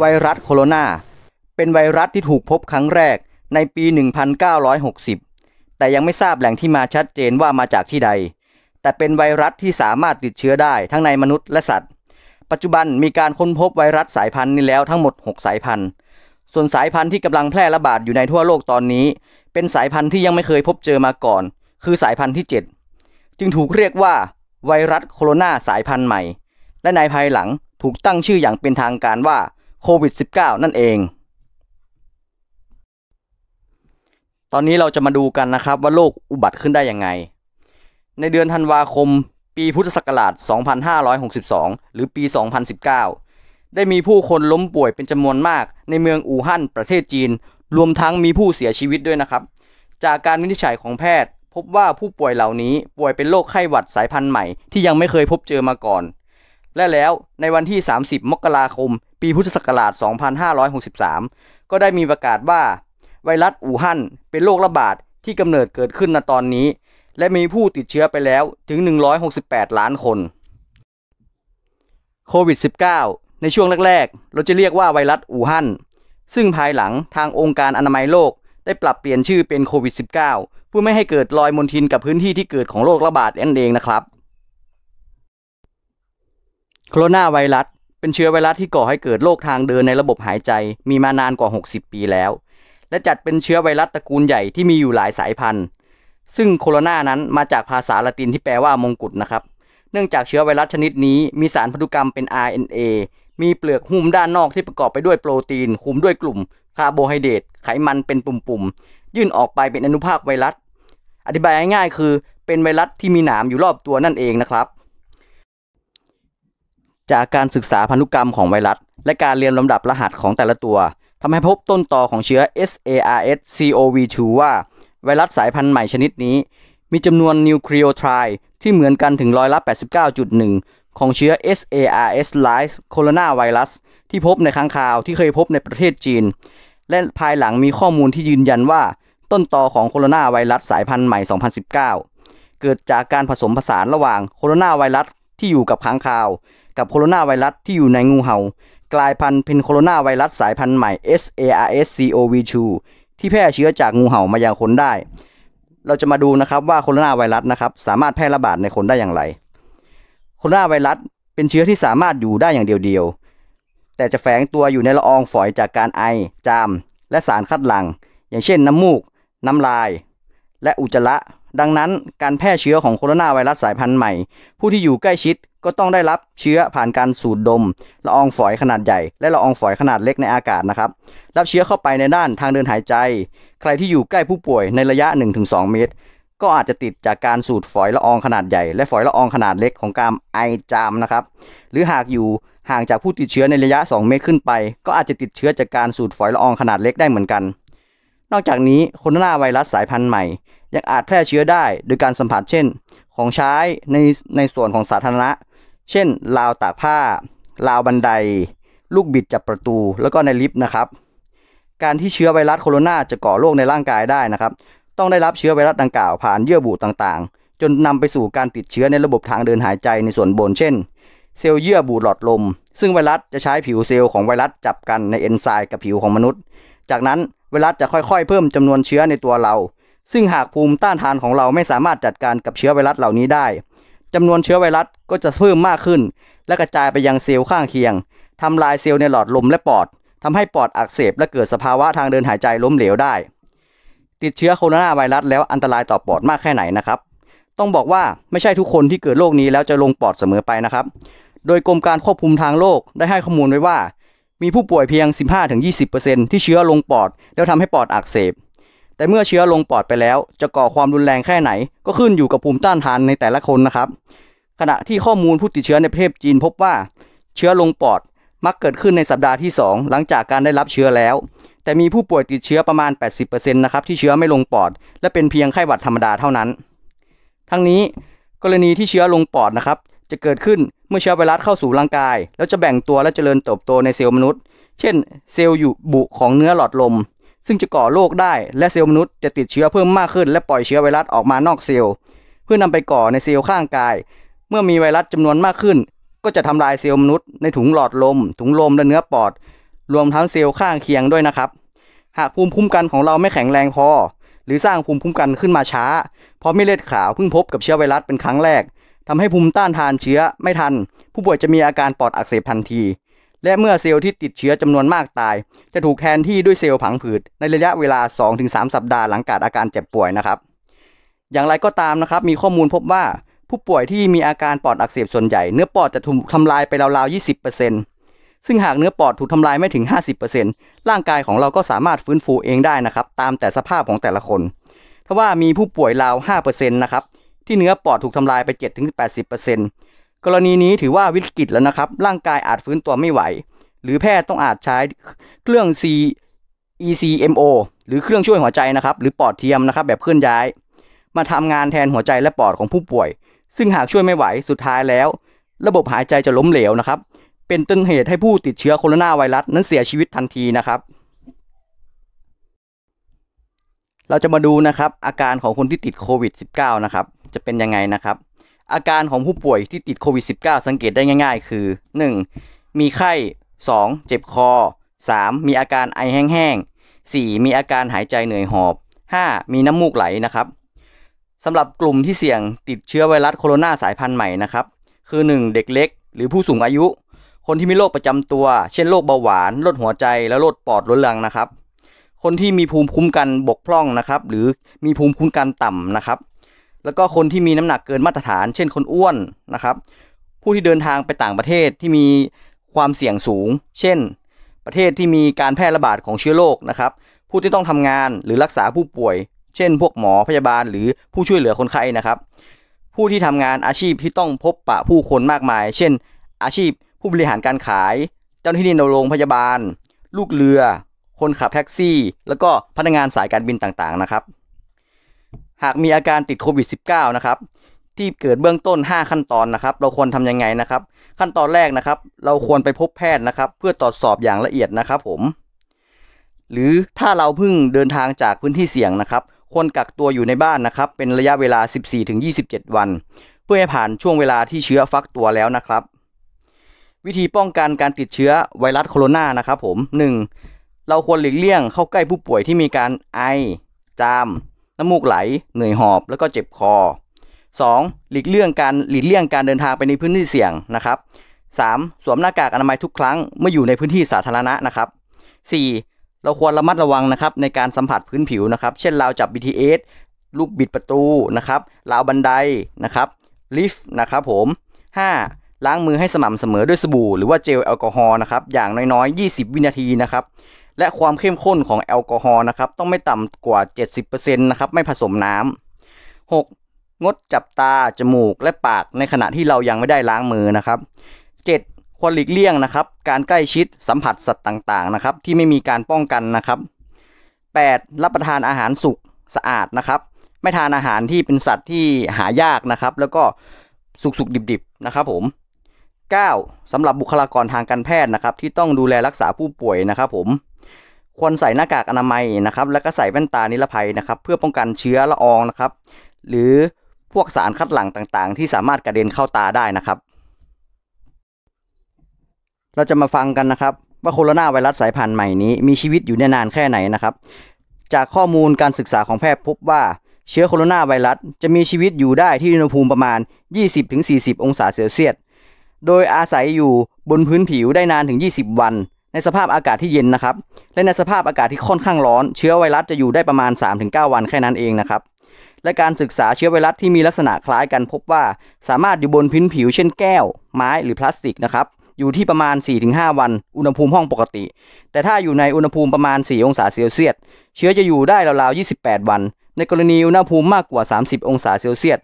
ไวรัสโคโรนาเป็นไวรัสที่ถูกพบครั้งแรกในปี 1960 แต่ยังไม่ทราบแหล่งที่มาชัดเจนว่ามาจากที่ใด แต่เป็นไวรัสที่สามารถติดเชื้อได้ทั้งในมนุษย์และสัตว์ ปัจจุบันมีการค้นพบไวรัสสายพันธุ์นี้แล้วทั้งหมด 6 สายพันธุ์ ส่วนสายพันธุ์ที่กำลังแพร่ระบาดอยู่ในทั่วโลกตอนนี้ เป็นสายพันธุ์ที่ยังไม่เคยพบเจอมาก่อน คือสายพันธุ์ที่ 7 จึงถูกเรียกว่า ไวรัสโคโรนาสายพันธุ์ใหม่ และในภายหลังถูกตั้งชื่ออย่างเป็นทางการว่าโควิด -19 นั่นเอง ตอนนี้เราจะมาดูกันนะครับ ว่าโรคอุบัติขึ้นได้ยังไง ในเดือนธันวาคม ปีพุทธศักราช 2562 หรือปี 2019 ได้มีผู้คนล้มป่วยเป็นจำนวนมาก ในเมืองอู่ฮั่นประเทศจีน รวมทั้งมีผู้เสียชีวิตด้วยนะครับ จากการวินิจฉัยของแพทย์พบว่าผู้ป่วยเหล่านี้ป่วยเป็นโรคไข้หวัดสายพันธุ์ใหม่ที่ยังไม่เคยพบเจอมาก่อน และแล้วในวันที่ 30 มกราคมปีพุทธศักราช 2563 ก็ได้มีประกาศว่า ไวรัส อู่ฮั่นเป็นโรคระบาดที่กำเนิดเกิดขึ้นณตอนนี้ และมีผู้ติดเชื้อไปแล้วถึง 168 ล้านคนโควิด -19 ในช่วงแรกๆ เราจะเรียกว่าไวรัส อู่ฮั่นซึ่งภายหลังทางองค์การอนามัยโลกได้ปรับเปลี่ยนชื่อเป็นโควิด -19 เพื่อไม่ให้เกิด รอยมลทินกับพื้นที่ที่เกิดของโรคระบาดนั่นเองนะครับ โคโรนาไวรัสเป็นเชื้อไวรัสที่ก่อให้เกิดโรคทางเดินในระบบหายใจ มีมานานกว่า 60 ปีแล้ว และจัดเป็นเชื้อไวรัสตระกูลใหญ่ที่มีอยู่หลายสายพันธุ์ซึ่งโคโรนานั้นมาจากภาษาละตินที่แปลว่ามงกุฎนะครับ เนื่องจากเชื้อไวรัสชนิดนี้มีสารพันธุกรรมเป็น RNA มีเปลือกหุ้มด้านนอกที่ประกอบไปด้วยโปรตีนคุมด้วยกลุ่ม คาร์โบไฮเดรตไขมันเป็นปุ่มๆยื่นออกไปเป็นอนุภาคไวรัสอธิบายง่ายๆคือ เป็นไวรัสที่มีหนามอยู่รอบตัวนั่นเองนะครับจากการศึกษาพันธุกรรมของไวรัส และการเรียงลำดับรหัสของแต่ละตัว ทำให้พบต้นตอของเชื้อ SARS-CoV-2 ว่า ไวรัสสายพันธุ์ใหม่ชนิดนี้ มีจำนวนนิวคลีโอไทด์ที่เหมือนกันถึงร้อยละ 89.1 ของเชื้อ SARS l i v e c o r o n a v i r u s ที่พบในค้างคาวที่เคยพบในประเทศจีน และภายหลังมีข้อมูลที่ยืนยันว่า ต้นตอของโคโรนาไวรัสสายพันธุ์ใหม่ 2019 เกิดจากการผสมผสานระหว่างโคโรนาไวรัสที่อยู่กับค้างคาวกับโคโรนาไวรัสที่อยู่ในงูเห่า กลายพันธุ์เป็นโคโรนาไวรัสสายพันธุ์ใหม่ SARS-CoV-2 ที่แพร่เชื้อจากงูเห่ามายังคนได้ เราจะมาดูนะครับว่าโคโรนาไวรัสนะครับสามารถแพร่ระบาดในคนได้อย่างไร โคโรนาไวรัสเป็นเชื้อที่สามารถอยู่ได้อย่างเดียวๆ แต่จะแฝงตัวอยู่ในละอองฝอยจากการไอ จามและสารคัดหลัง่งอย่างเช่น น้ำมูกน้ำลาย และอุจจาระดังนั้นการแพร่เชื้อของโคโรนาไวรัสสายพันธุ์ใหม่ ผู้ที่อยู่ใกล้ชิดก็ต้องได้รับเชื้อผ่านการสูดดมละอองฝอยขนาดใหญ่ และละอองฝอยขนาดเล็กในอากาศนะครับรับเชื้อเข้าไปในด้านทางเดินหายใจ ใครที่อยู่ใกล้ผู้ป่วยในระยะ1-2 เมตร ก็อาจจะติดจากการสูดฝอยละอองขนาดใหญ่ และฝอยละอองขนาดเล็กของการไอจามนะครับหรือหากอยู่ห่างจากผู้ติดเชื้อในระยะ 2 เมตรขึ้นไป ก็อาจจะติดเชื้อจากการสูดฝอยละอองขนาดเล็กได้เหมือนกัน นอกจากนี้โคโรนาไวรัสสายพันธุ์ใหม่ยังอาจแพร่เชื้อได้โดยการสัมผัสเช่น ของใช้ในในส่วนของสาธารณะ เช่น ราวตากผ้า ราวบันได ลูกบิดจับประตู แล้วก็ในลิฟต์นะครับ การที่เชื้อไวรัสโคโรนาจะก่อโรคในร่างกายได้นะครับ ต้องได้รับเชื้อไวรัสดังกล่าวผ่านเยื่อบุต่างๆ จนนำไปสู่การติดเชื้อในระบบทางเดินหายใจในส่วนบน เช่น เซลล์เยื่อบุหลอดลม ซึ่งไวรัสจะใช้ผิวเซลล์ของไวรัสจับกันในเอนไซม์กับผิวของมนุษย์ จากนั้นไวรัสจะค่อยๆเพิ่มจำนวนเชื้อในตัวเราซึ่งหากภูมิต้านทานของเราไม่สามารถจัดการกับเชื้อไวรัสเหล่านี้ได้จำนวนเชื้อไวรัสก็จะเพิ่มมากขึ้น และกระจายไปยังเซลล์ข้างเคียงทำลายเซลล์ในหลอดลมและปอดทำให้ปอดอักเสบและเกิดสภาวะทางเดินหายใจล้มเหลวได้ ติดเชื้อโคโรนาไวรัสแล้วอันตรายต่อปอดมากแค่ไหนนะครับ ต้องบอกว่าไม่ใช่ทุกคนที่เกิดโรคนี้แล้วจะลงปอดเสมอไปนะครับ โดยกรมการควบคุมทางโรคได้ให้ข้อมูลไว้ว่า มีผู้ป่วยเพียง15-20%ที่เชื้อลงปอด แล้วทำให้ปอดอักเสบแต่เมื่อเชื้อลงปอดไปแล้ว จะก่อความรุนแรงแค่ไหน ก็ขึ้นอยู่กับภูมิต้านทานในแต่ละคนนะครับ ขณะที่ข้อมูลผู้ติดเชื้อในประเทศจีนพบว่า เชื้อลงปอดมักเกิดขึ้นในสัปดาห์ที่ 2 หลังจากการได้รับเชื้อแล้ว แต่มีผู้ป่วยติดเชื้อประมาณ 80%นะครับ ที่เชื้อไม่ลงปอด และเป็นเพียงไข้หวัดธรรมดาเท่านั้น ทั้งนี้กรณีที่เชื้อลงปอดนะครับจะเกิดขึ้นเมื่อเชื้อไวรัสเข้าสู่ร่างกาย แล้วจะแบ่งตัวและเจริญเติบโตในเซลล์มนุษย์ เช่น เซลล์อยู่บุของเนื้อหลอดลมซึ่งจะก่อโรคได้ และเซลล์มนุษย์จะติดเชื้อเพิ่มมากขึ้น และปล่อยเชื้อไวรัสออกมานอกเซลล์เพื่อนำไปก่อในเซลล์ข้างกาย เมื่อมีไวรัสจำนวนมากขึ้น ก็จะทำลายเซลล์มนุษย์ในถุงหลอดลม ถุงลมและเนื้อปอด รวมทั้งเซลล์ข้างเคียงด้วยนะครับ หากภูมิคุ้มกันของเราไม่แข็งแรงพอ หรือสร้างภูมิคุ้มกันขึ้นมาช้าเพราะไม่เลือดขาวเพิ่งพบกับเชื้อไวรัสเป็นครั้งแรก ทำให้ภูมิต้านทานเชื้อไม่ทัน ผู้ป่วยจะมีอาการปอดอักเสบทันทีและเมื่อเซลล์ที่ติดเชื้อจำนวนมากตาย จะถูกแทนที่ด้วยเซลล์ผังผืด ในระยะเวลา 2-3 สัปดาห์หลังการอาการเจ็บป่วยนะครับ อย่างไรก็ตามนะครับ มีข้อมูลพบว่า ผู้ป่วยที่มีอาการปอดอักเสบส่วนใหญ่ เนื้อปอดจะถูกทำลายไปราวๆ 20%ซึ่งหากเนื้อปอดถูกทำลายไม่ถึง 50%ร่างกายของเราก็สามารถฟื้นฟูเองได้นะครับตามแต่สภาพของแต่ละคนทว่ามีผู้ป่วยราว5%นะครับที่เนื้อปอดถูกทำลายไป7-80%ถึงกรณีนี้ถือว่าวิกฤตแล้วนะครับ ร่างกายอาจฟื้นตัวไม่ไหว หรือแพทย์ต้องอาจใช้เครื่อง C ECMO หรือเครื่องช่วยหัวใจนะครับ หรือปอดเทียมนะครับแบบเคลื่อนย้าย มาทำงานแทนหัวใจและปอดของผู้ป่วย ซึ่งหากช่วยไม่ไหวสุดท้ายแล้ว ระบบหายใจจะล้มเหลวนะครับ เป็นต้นเหตุให้ผู้ติดเชื้อโคโรนาไวรัสนั้นเสียชีวิตทันทีนะครับเราจะมาดูนะครับอาการของคนที่ติดโควิด -19 นะครับจะเป็นยังไงนะครับอาการของผู้ป่วยที่ติดโควิด -19 สังเกตได้ง่ายๆ คือ 1. มีไข้ 2. เจ็บคอ 3. มีอาการไอแห้งๆ 4. มีอาการหายใจเหนื่อยหอบ 5. มีน้ำมูกไหลนะครับ สำหรับกลุ่มที่เสี่ยงติดเชื้อไวรัสโคโรนาสายพันธุ์ใหม่นะครับ คือ 1. เด็กเล็กหรือผู้สูงอายุ คนที่มีโรคประจำตัว เช่นโรคเบาหวาน โรคหัวใจและโรคปอดรุนแรงนะครับ คนที่มีภูมิคุ้มกันบกพร่องนะครับ หรือมีภูมิคุ้มกันต่ำนะครับแล้วก็คนที่มีน้ำหนักเกินมาตรฐาน เช่นคนอ้วนนะครับ ผู้ที่เดินทางไปต่างประเทศที่มีความเสี่ยงสูง เช่น ประเทศที่มีการแพร่ระบาดของเชื้อโรคนะครับ ผู้ที่ต้องทำงานหรือรักษาผู้ป่วย เช่น พวกหมอพยาบาลหรือผู้ช่วยเหลือคนไข้นะครับ ผู้ที่ทำงานอาชีพที่ต้องพบปะผู้คนมากมาย เช่น อาชีพผู้บริหารการขาย เจ้าหน้าที่ในโรงพยาบาล ลูกเรือ คนขับแท็กซี่ แล้วก็พนักงานสายการบินต่างๆนะครับหากมีอาการติดโควิด -19 นะครับที่เกิดเบื้องต้น 5 ขั้นตอนนะครับ เราควรทํำยังไงนะครับ ขั้นตอนแรกนะครับ เราควรไปพบแพทย์นะครับ เพื่อตรวจสอบอย่างละเอียดนะครับผมหรือถ้าเราเพิ่งเดินทางจากพื้นที่เสี่ยงนะครับ ควรกักตัวอยู่ในบ้านนะครับ เป็นระยะเวลา 14-27 วัน เพื่อให้ผ่านช่วงเวลาที่เชื้อฟักตัวแล้วนะครับวิธีป้องกันการติดเชื้อไวรัสโคโรนานะครับผม 1. เราควรหลีกเลี่ยง เข้าใกล้ผู้ป่วยที่มีการไอ จามน้ำมูกไหลเหนื่อยหอบแล้วก็เจ็บคอ 2. หลีกเลี่ยงการหลีกเลี่ยงการเดินทางไปในพื้นที่เสี่ยงนะครับ 3. สวมหน้ากากอนามัยทุกครั้งเมื่ออยู่ในพื้นที่สาธารณะนะครับ 4. เราควรระมัดระวังนะครับในการสัมผัสพื้นผิวนะครับ เช่นราวจับ BTS ลูกบิดประตูนะครับราวบันไดนะครับลิฟต์นะครับผม 5. ล้างมือให้สม่ำเสมอด้วยสบู่หรือว่าเจลแอลกอฮอล์นะครับอย่างน้อยๆ20 วินาทีนะครับและความเข้มข้นของแอลกอฮอล์นะครับต้องไม่ต่ำกว่า 70%นะครับไม่ผสมน้ำ 6. งดจับตา จมูกและปากในขณะที่เรายังไม่ได้ล้างมือนะครับ 7. ควรหลีกเลี่ยงนะครับการใกล้ชิดสัมผัสสัตว์ต่างๆนะครับ ที่ไม่มีการป้องกันนะครับ 8. รับประทานอาหารสุกสะอาดนะครับ ไม่ทานอาหารที่เป็นสัตว์ที่หายากนะครับ แล้วก็สุกๆ ดิบๆนะครับผม 9. สำหรับบุคลากรทางการแพทย์นะครับ ที่ต้องดูแลรักษาผู้ป่วยนะครับผมควรใส่หน้ากากอนามัยนะครับ แล้วก็ใส่แว่นตา นิรภัยนะครับ เพื่อป้องกันเชื้อละอองนะครับ หรือพวกสารคัดหลั่งต่างๆ ที่สามารถกระเด็นเข้าตาได้นะครับ เราจะมาฟังกันนะครับ ว่าโคโรนาไวรัสสายพันธุ์ใหม่นี้มีชีวิตอยู่ได้นานแค่ไหนนะครับ จากข้อมูลการศึกษาของแพทย์พบว่า เชื้อโคโรนาไวรัสจะมีชีวิตอยู่ได้ที่อุณหภูมิประมาณ 20-40 องศาเซลเซียส โดยอาศัยอยู่บนพื้นผิวได้นานถึง 20 วันในสภาพอากาศที่เย็นนะครับ และในสภาพอากาศที่ค่อนข้างร้อน เชื้อไวรัสจะอยู่ได้ประมาณ3-9 วันแค่นั้นเองนะครับ และการศึกษาเชื้อไวรัสที่มีลักษณะคล้ายกันพบว่า สามารถอยู่บนพื้นผิวเช่นแก้ว ไม้หรือพลาสติกนะครับอยู่ที่ประมาณ4-5 วัน อุณหภูมิห้องปกติ แต่ถ้าอยู่ในอุณหภูมิประมาณ 4 องศาเซลเซียส เชื้อจะอยู่ได้ราวๆ28 วัน ในกรณีอุณหภูมิมากกว่า 30 องศาเซลเซียส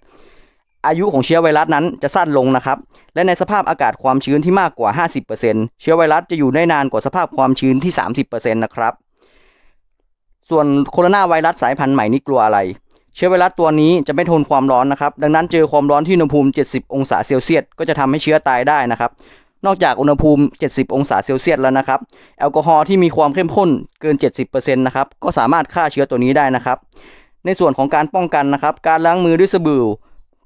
อายุของเชื้อไวรัสนั้นจะสั้นลง นะครับ และในสภาพอากาศความชื้นที่มากกว่า50%เชื้อไวรัสจะอยู่ได้นานกว่าสภาพความชื้นที่ 30%นะครับ ส่วนโคโรนาไวรัสสายพันธุ์ใหม่นี้กลัวอะไร เชื้อไวรัสตัวนี้จะไม่ทนความร้อน นะครับ ดังนั้นเจอความร้อนที่อุณหภูมิ 70 องศาเซลเซียสก็จะทำให้เชื้อตายได้นะครับ นอกจากอุณหภูมิ 70 องศาเซลเซียสแล้วนะครับ แอลกอฮอล์ที่มีความเข้มข้นเกิน 70%นะครับ ก็สามารถฆ่าเชื้อตัวนี้ได้นะครับ ในส่วนของการป้องกันนะครับการล้างมือด้วยสบู่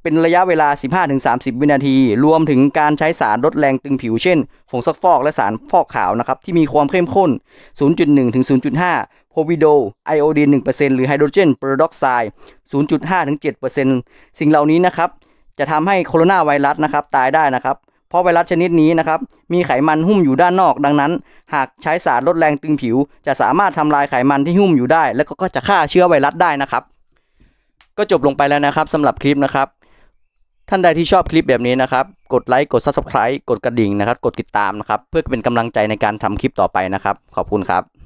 เป็นระยะเวลา 15-30 วินาที รวมถึงการใช้สารลดแรงตึงผิวเช่นผงซักฟอกและสารฟอกขาวนะครับที่มีความเข้มข้น 0.1ถึง0.5โพวิโดไอโอดีน1%หรือไฮโดรเจนเปอร์ดอกไซด์0.5ถึง์สิ่งเหล่านี้นะครับ จะทำให้โคโรนาไวรัสนะครับตายได้นะครับเพราะไวรัสชนิดนี้นะครับ มีไขมันหุ้มอยู่ด้านนอกดังนั้น หากใช้สารลดแรงตึงผิว จะสามารถทำลายไขมันที่หุ้มอยู่ได้ และก็จะฆ่าเชื้อไวรัสได้นะครับ ก็จบลงไปแล้วนะครับ สำหรับคลิปนะครับท่านใดที่ชอบคลิปแบบนี้นะครับ กดไลค์ กด Subscribe กดกระดิ่งนะครับ กดติดตามนะครับ เพื่อเป็นกำลังใจในการทำคลิปต่อไปนะครับ ขอบคุณครับ